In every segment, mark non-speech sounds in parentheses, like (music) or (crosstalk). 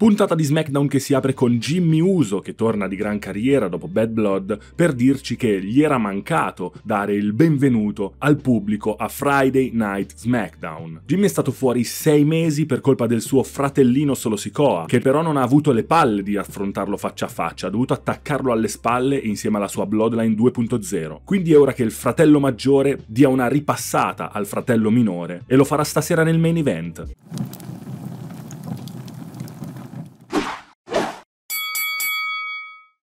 Puntata di SmackDown che si apre con Jimmy Uso, che torna di gran carriera dopo Bad Blood, per dirci che gli era mancato dare il benvenuto al pubblico a Friday Night SmackDown. Jimmy è stato fuori sei mesi per colpa del suo fratellino Solo Sikoa, che però non ha avuto le palle di affrontarlo faccia a faccia, ha dovuto attaccarlo alle spalle insieme alla sua Bloodline 2.0. Quindi è ora che il fratello maggiore dia una ripassata al fratello minore e lo farà stasera nel main event.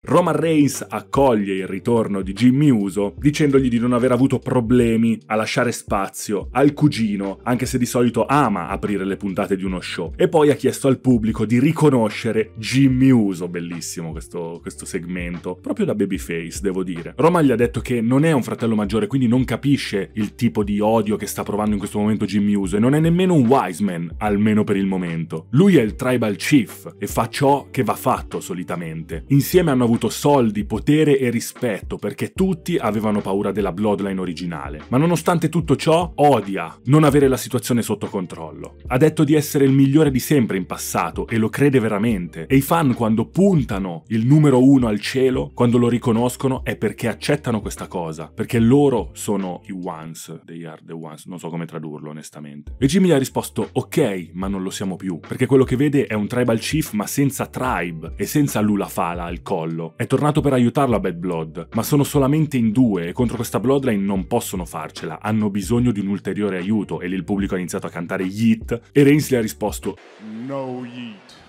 Roman Reigns accoglie il ritorno di Jimmy Uso dicendogli di non aver avuto problemi a lasciare spazio al cugino, anche se di solito ama aprire le puntate di uno show. E poi ha chiesto al pubblico di riconoscere Jimmy Uso, bellissimo questo, questo segmento, proprio da babyface devo dire. Roman gli ha detto che non è un fratello maggiore, quindi non capisce il tipo di odio che sta provando in questo momento Jimmy Uso e non è nemmeno un wise man, almeno per il momento. Lui è il tribal chief e fa ciò che va fatto solitamente. Insieme hanno avuto avuto soldi, potere e rispetto perché tutti avevano paura della Bloodline originale. Ma nonostante tutto ciò, odia non avere la situazione sotto controllo. Ha detto di essere il migliore di sempre in passato e lo crede veramente. E i fan quando puntano il numero uno al cielo, quando lo riconoscono, è perché accettano questa cosa. Perché loro sono i ones, they are the ones, non so come tradurlo onestamente. E Jimmy gli ha risposto ok, ma non lo siamo più. Perché quello che vede è un tribal chief ma senza tribe e senza Lula Fala al collo ucciderlo. È tornato per aiutarlo a Bad Blood, ma sono solamente in due e contro questa Bloodline non possono farcela, hanno bisogno di un ulteriore aiuto e lì il pubblico ha iniziato a cantare Yeet e Reigns gli ha risposto No Yeet.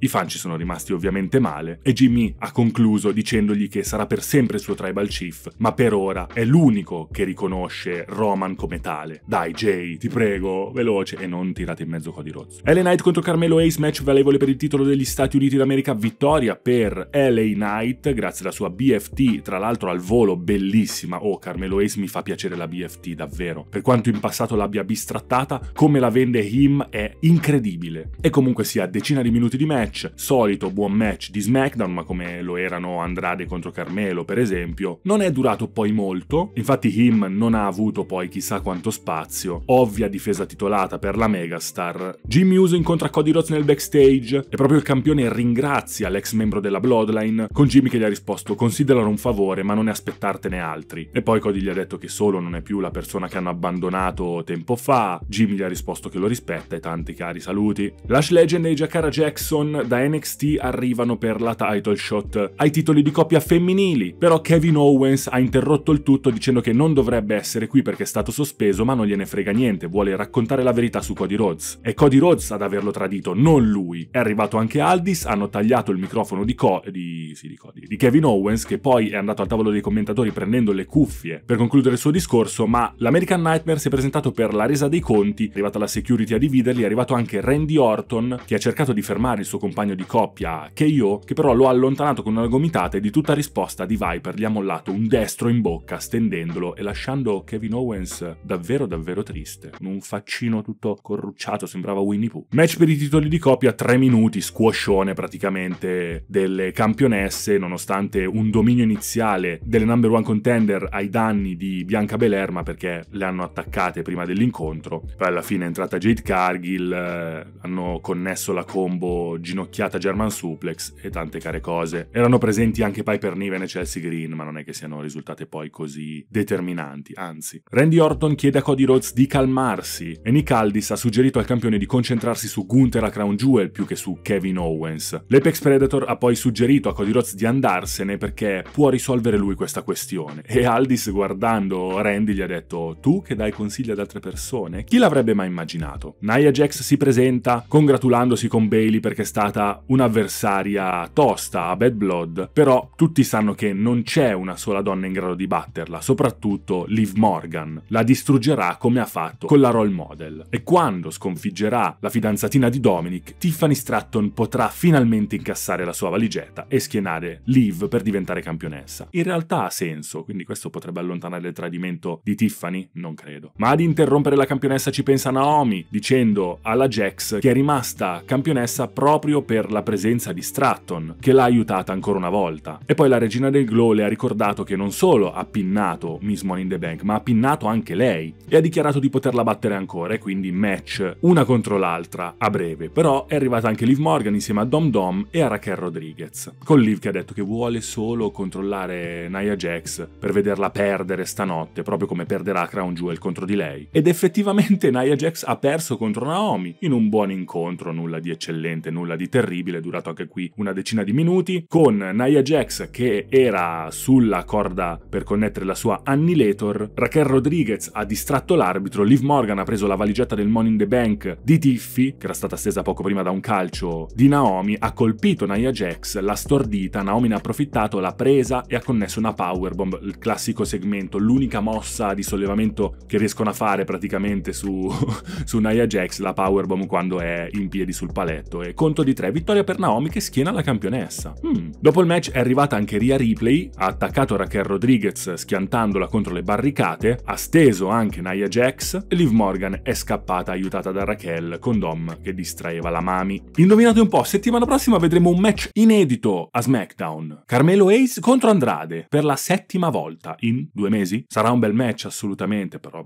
I fan ci sono rimasti ovviamente male e Jimmy ha concluso dicendogli che sarà per sempre il suo tribal chief, ma per ora è l'unico che riconosce Roman come tale. Dai Jay, ti prego, veloce e non tirate in mezzo Cody Rhodes. LA Knight contro Carmelo Ace, match valevole per il titolo degli Stati Uniti d'America, vittoria per LA Knight grazie alla sua BFT, tra l'altro al volo bellissima. Oh, Carmelo Ace mi fa piacere la BFT davvero. Per quanto in passato l'abbia bistrattata, come la vende Him è incredibile. E comunque sia, decina di minuti di match match, solito buon match di SmackDown, ma come lo erano Andrade contro Carmelo per esempio, non è durato poi molto, infatti Him non ha avuto poi chissà quanto spazio, ovvia difesa titolata per la megastar. Jimmy Uso incontra Cody Rhodes nel backstage e proprio il campione ringrazia l'ex membro della Bloodline, con Jimmy che gli ha risposto consideralo un favore ma non ne aspettartene altri. E poi Cody gli ha detto che solo non è più la persona che hanno abbandonato tempo fa, Jimmy gli ha risposto che lo rispetta e tanti cari saluti. Lash Legend e Jacara Jackson da NXT arrivano per la title shot ai titoli di coppia femminili, però Kevin Owens ha interrotto il tutto dicendo che non dovrebbe essere qui perché è stato sospeso ma non gliene frega niente, vuole raccontare la verità su Cody Rhodes. È Cody Rhodes ad averlo tradito, non lui. È arrivato anche Aldis, hanno tagliato il microfono di, Co di, sì, di, Cody, di Kevin Owens che poi è andato al tavolo dei commentatori prendendo le cuffie per concludere il suo discorso, ma l'American Nightmare si è presentato per la resa dei conti, è arrivata la security a dividerli, è arrivato anche Randy Orton che ha cercato di fermare il suo comportamento compagno di coppia K.O., che però lo ha allontanato con una gomitata e di tutta risposta di Viper gli ha mollato un destro in bocca, stendendolo e lasciando Kevin Owens davvero davvero triste. Un faccino tutto corrucciato, sembrava Winnie Pooh. Match per i titoli di coppia, 3 minuti, squoscione praticamente delle campionesse, nonostante un dominio iniziale delle number one contender ai danni di Bianca Belerma perché le hanno attaccate prima dell'incontro. Poi alla fine è entrata Jade Cargill, eh, hanno connesso la combo Gina un'inginocchiata German suplex e tante care cose. Erano presenti anche Piper Niven e Chelsea Green, ma non è che siano risultate poi così determinanti, anzi. Randy Orton chiede a Cody Rhodes di calmarsi e Nick Aldis ha suggerito al campione di concentrarsi su Gunther a Crown Jewel più che su Kevin Owens. L'Apex Predator ha poi suggerito a Cody Rhodes di andarsene perché può risolvere lui questa questione e Aldis guardando Randy gli ha detto tu che dai consigli ad altre persone? Chi l'avrebbe mai immaginato? Nia Jax si presenta congratulandosi con Bailey perché sta considerata un'avversaria tosta a Bad Blood, però tutti sanno che non c'è una sola donna in grado di batterla, soprattutto Liv Morgan. La distruggerà come ha fatto con la role model. E quando sconfiggerà la fidanzatina di Dominic, Tiffany Stratton potrà finalmente incassare la sua valigetta e schienare Liv per diventare campionessa. In realtà ha senso, quindi questo potrebbe allontanare il tradimento di Tiffany? Non credo. Ma ad interrompere la campionessa ci pensa Naomi, dicendo alla Jax che è rimasta campionessa proprio proprio per la presenza di Stratton, che l'ha aiutata ancora una volta. E poi la regina del glow le ha ricordato che non solo ha pinnato Miss Money in the Bank, ma ha pinnato anche lei, e ha dichiarato di poterla battere ancora, e quindi match una contro l'altra a breve. Però è arrivata anche Liv Morgan insieme a Dom Dom e a Raquel Rodriguez, con Liv che ha detto che vuole solo controllare Nia Jax per vederla perdere stanotte, proprio come perderà Crown Jewel contro di lei. Ed effettivamente Nia Jax ha perso contro Naomi in un buon incontro, nulla di eccellente, nulla di terribile, durato anche qui una decina di minuti, con Nia Jax che era sulla corda per connettere la sua Annihilator, Raquel Rodriguez ha distratto l'arbitro, Liv Morgan ha preso la valigetta del Money in the Bank di Tiffy, che era stata stesa poco prima da un calcio di Naomi, ha colpito Nia Jax, l'ha stordita, Naomi ne ha approfittato, l'ha presa e ha connesso una powerbomb, il classico segmento, l'unica mossa di sollevamento che riescono a fare praticamente su, (laughs) su Nia Jax, la powerbomb quando è in piedi sul paletto. E conto di di 3, vittoria per Naomi che schiena la campionessa. Hmm. Dopo il match è arrivata anche Ria Ripley, ha attaccato Raquel Rodriguez schiantandola contro le barricate, ha steso anche Nia Jax e Liv Morgan è scappata aiutata da Raquel con Dom che distraeva la Mami. Indovinate un po', settimana prossima vedremo un match inedito a SmackDown. Carmelo Ace contro Andrade per la settima volta in due mesi. Sarà un bel match assolutamente, però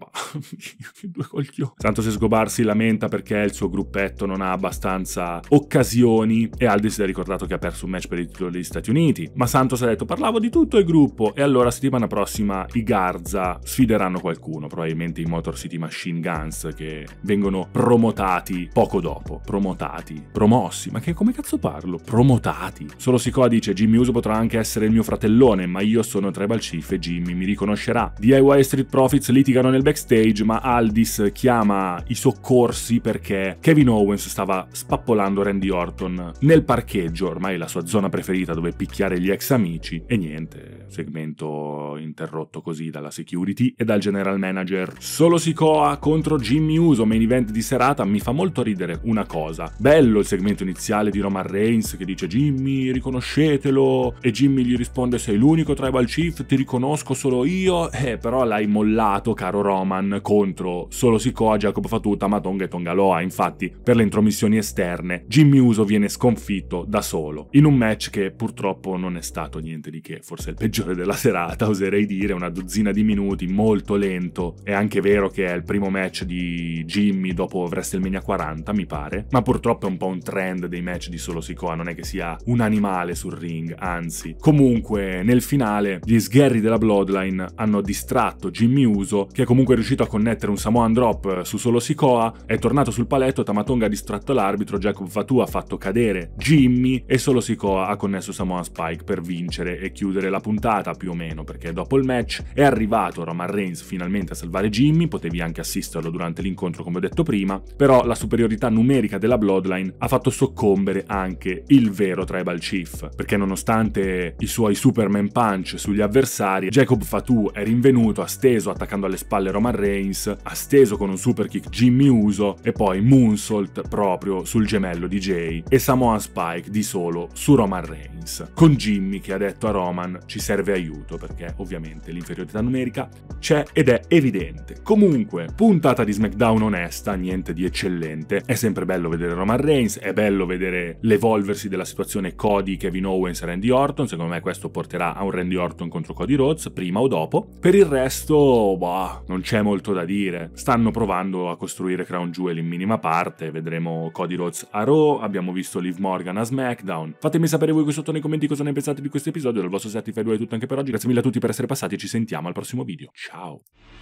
Santo se Sgobar si lamenta perché il suo gruppetto non ha abbastanza occasione occasioni e Aldis ha ricordato che ha perso un match per il titolo degli Stati Uniti, ma Santos ha detto parlavo di tutto il gruppo e allora settimana prossima i Garza sfideranno qualcuno, probabilmente i Motor City Machine Guns che vengono promotati poco dopo, promotati, promossi, ma che come cazzo parlo? Promotati. Solo Sikoa dice Jimmy Uso potrà anche essere il mio fratellone, ma io sono Tribal Chief e Jimmy mi riconoscerà. DIY Street Profits litigano nel backstage, ma Aldis chiama i soccorsi perché Kevin Owens stava spappolando Randy Orton Orton nel parcheggio, ormai la sua zona preferita dove picchiare gli ex amici, e niente, segmento interrotto così dalla security e dal general manager. Solo Sikoa contro Jimmy Uso, main event di serata, mi fa molto ridere una cosa. Bello il segmento iniziale di Roman Reigns che dice Jimmy, riconoscetelo, e Jimmy gli risponde sei l'unico tribal chief, ti riconosco solo io, eh però l'hai mollato caro Roman contro solo Sikoa, Jacob Fatuta, Matonga e Tongaloa, infatti per le intromissioni esterne Jimmy Uso Caruso viene sconfitto da solo, in un match che purtroppo non è stato niente di che, forse il peggiore della serata, oserei dire, una dozzina di minuti, molto lento, è anche vero che è il primo match di Jimmy dopo WrestleMania 40, mi pare, ma purtroppo è un po' un trend dei match di solo Sikoa, non è che sia un animale sul ring, anzi. Comunque, nel finale, gli sgherri della Bloodline hanno distratto Jimmy Uso, che è comunque riuscito a connettere un Samoan Drop su solo Sikoa, è tornato sul paletto, Tamatonga ha distratto l'arbitro, Jacob Fatu ha fatto fatto cadere Jimmy e solo Sikoa ha connesso Samoa Spike per vincere e chiudere la puntata più o meno, perché dopo il match è arrivato Roman Reigns finalmente a salvare Jimmy, potevi anche assisterlo durante l'incontro come ho detto prima, però la superiorità numerica della Bloodline ha fatto soccombere anche il vero Tribal Chief, perché nonostante i suoi Superman Punch sugli avversari, Jacob Fatu è rinvenuto, ha steso attaccando alle spalle Roman Reigns, ha steso con un superkick Jimmy Uso e poi Moonsault proprio sul gemello di Jay Ray e Samoa Spike di solo su Roman Reigns, con Jimmy che ha detto a Roman ci serve aiuto perché ovviamente l'inferiorità numerica c'è ed è evidente. Comunque, puntata di SmackDown onesta, niente di eccellente, è sempre bello vedere Roman Reigns, è bello vedere l'evolversi della situazione Cody, Kevin Owens e Randy Orton, secondo me questo porterà a un Randy Orton contro Cody Rhodes, prima o dopo. Per il resto, bah, non c'è molto da dire. Stanno provando a costruire Crown Jewel in minima parte, vedremo Cody Rhodes a Raw, abbiamo abbiamo visto Liv Morgan a SmackDown. Fatemi sapere voi qui sotto nei commenti cosa ne pensate di questo episodio, dal vostro set Satisfy 2 è tutto anche per oggi, grazie mille a tutti per essere passati ci sentiamo al prossimo video. Ciao!